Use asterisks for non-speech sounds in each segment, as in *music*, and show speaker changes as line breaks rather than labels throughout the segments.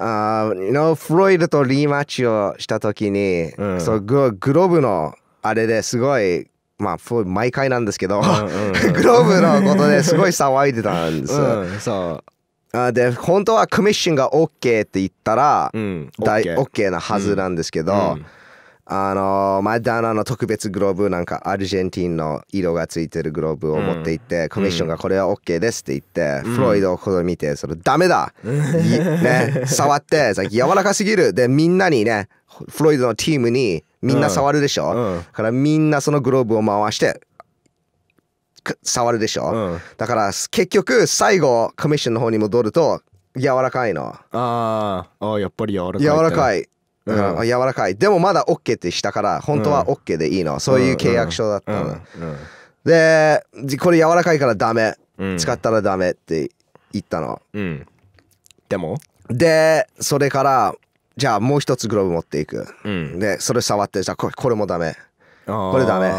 あ you know, フロイドとリーマッチをした時に、うんそうググローブのあれですごいまあ毎回なんですけど、うん *laughs* グローブのことですごい騒いでたんです、うん、そあで本当はコミッションが OK って言ったら、う。ん。大 OK, なはずなんですけど、うんあのマダナの特別グローブなんかアルゼンチンの色がついてるグローブを持って行って、うん、コミッションがこれは OK ですって言って、うん、フロイドをこれ見てそれダメだ、*laughs* ね、触ってさ柔らかすぎるでみんなにねフロイドのチームにみんな触るでしょ、うん、だからみんなそのグローブを回して触るでしょ、うん、だから結局最後コミッションの方に戻ると柔らかいのああやっぱり柔らかい柔らかいうん、柔らかいでもまだ OK ってしたから本当は OK でいいの、うん、そういう契約書だったの、でこれ柔らかいからダメ、使ったらダメって言ったの、でもでそれからじゃあもう一つグローブ持っていく、でそれ触ってじゃあこれもダメこれダメ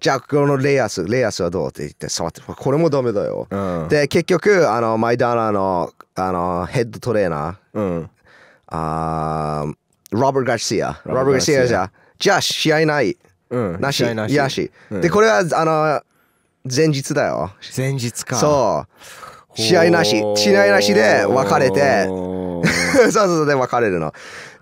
じゃあこのレイアスレイアスはどうって言って触ってこれもダメだよ、うん、で結局あのマイダーナのあのヘッドトレーナー、うん、あーロバー・ガシア。ロバー・ガシアじゃ。じゃあ、試合ない。うん。なし。試合なし。し、うん。で、これは、あの、前日だよ。
前日か。そう。試合なし。試合なしで別れて。*laughs* そ
うそうそう、で別れるの。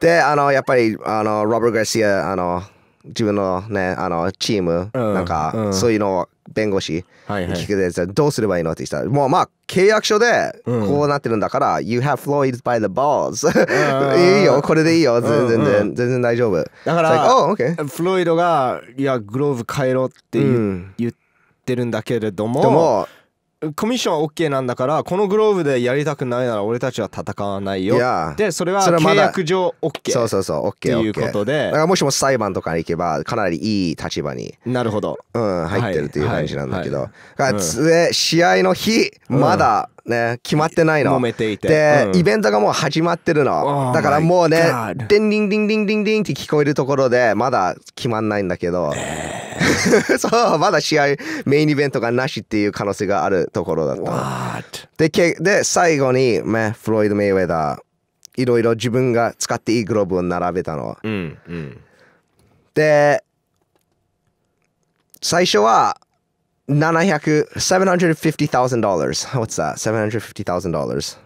で、あの、やっぱり、あの、ロバー・ガシア、あの、自分のね、あの、チーム、うん、なんか、うん、そういうのを弁護士聞くで、どうすればいいのって言ったら、もうまあ契約書でこうなってるんだから、You have Floyd by the balls いいよ、これでいいよ、全然、全然大丈夫。だから、
フロイドが、いや、グローブ変えろって言ってるんだけれども、コミッションは OK なんだからこのグローブでやりたくないなら俺たちは戦わないよでそれは契約上 OK そそうそうそ
う OK っいうことでだからもしも裁判とかに行けばかなりいい立場になるほど、うん、入ってるっていう話なんだけど、はいはい試合の日まだ、ね決まってないの揉めていてで、うん、イベントがもう始まってるの、oh、だからもうねデンデンデンデンデンデンって聞こえるところでまだ決まんないんだけど、えー、*laughs* そうまだ試合メインイベントがなしっていう可能性があるところだったでけで最後に、ね、フロイド・メイウェダーいろいろ自分が使っていいグローブを並べたの、
うんうん、
で最初は700 $750,000. What's that? $750,000.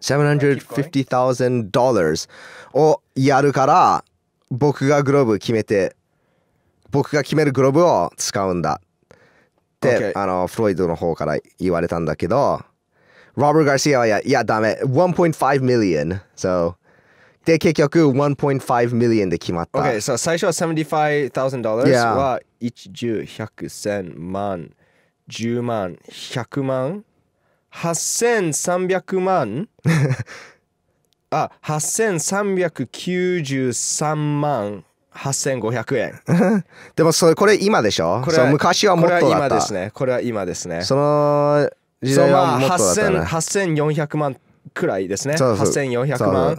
750,000をやるから僕がグローブ決めて僕が決めるグローブを使うんだって、あのフロイドの方から言われたんだけどロバル・ガーシアはいやいやダメ1.5 million so で、結局1.5 million で決まった。Okay,
so 最初は75,000ドル。は1、10、100、1000万、10万、100万、8300万。*laughs* あ、8393万。8500円
*laughs* でもそれこれ今でしょこれ昔はもっとだった
これは今ですねこれは今ですねそ
の時代はもっとだった、ね、
8400万くらいですねそうそう8400万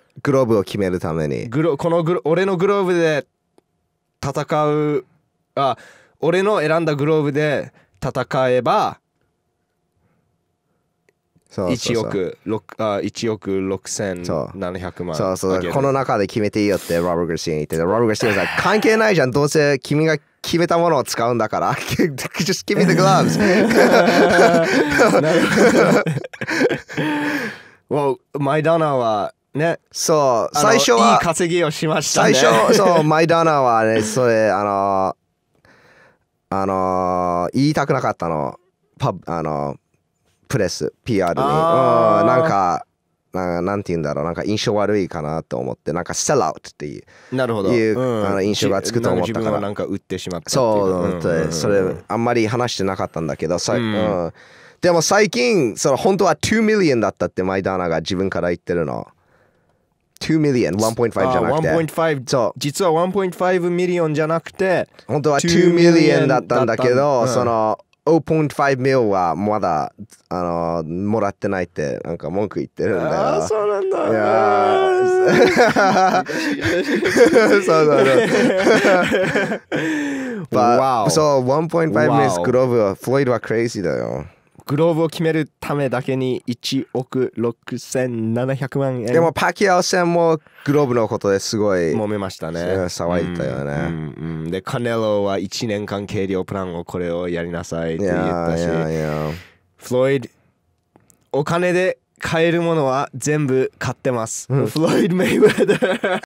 グローブを決めるためにグ
ロこのグロ俺のグローブで戦うあ俺の選んだグローブで戦えば1億6 7 0 0万そうそうこの中
で決めていいよってロブ・グルシーに言ってロブ・グルシーは関係ないじゃんどうせ君が決めたものを使うんだから
just give me the gloves well my d o n はね、そう、最初は。いい稼ぎをしましたね。最初、そう、*laughs* マ
イダーナはね、それ、あの、あの、言いたくなかったの。パブ、あの、プレス、PR に。うん、なんか、ななんて言うんだろうなんか印象悪いかなと思ってなんかセルアウトっていう
なるほど、いうん、あの印象がつくと思ったからなんか売ってしまったそう、うんうん、それ
あんまり話してなかったんだけどさ、うんでも最近その本当は2 m i l l i o だったってマイダーナが自分から言ってるの2 million、1.5じゃなくて。
1.5、そう。実は1.5 million じゃなくて、本当は2 million だったんだけど、うん、その、
0.5 mil はまだ、あの、もらってないって、なんか文句言ってるんだよ。ああ、そうなんだ。いや *laughs*
そうそう *laughs* *laughs* そう。But, wow. そう、1.5 mil i スクローブは、フロイドはクレイジーだよ。グローブを決めるためだけに1億6700万円でもパキアオ戦もグローブのことですごい揉めましたね騒いだよね、うんうんうん、でカネロは1年間計量プランをこれをやりなさいって言ったしフロイドお金で買えるものは全部買ってます、フロイド・メイウェダー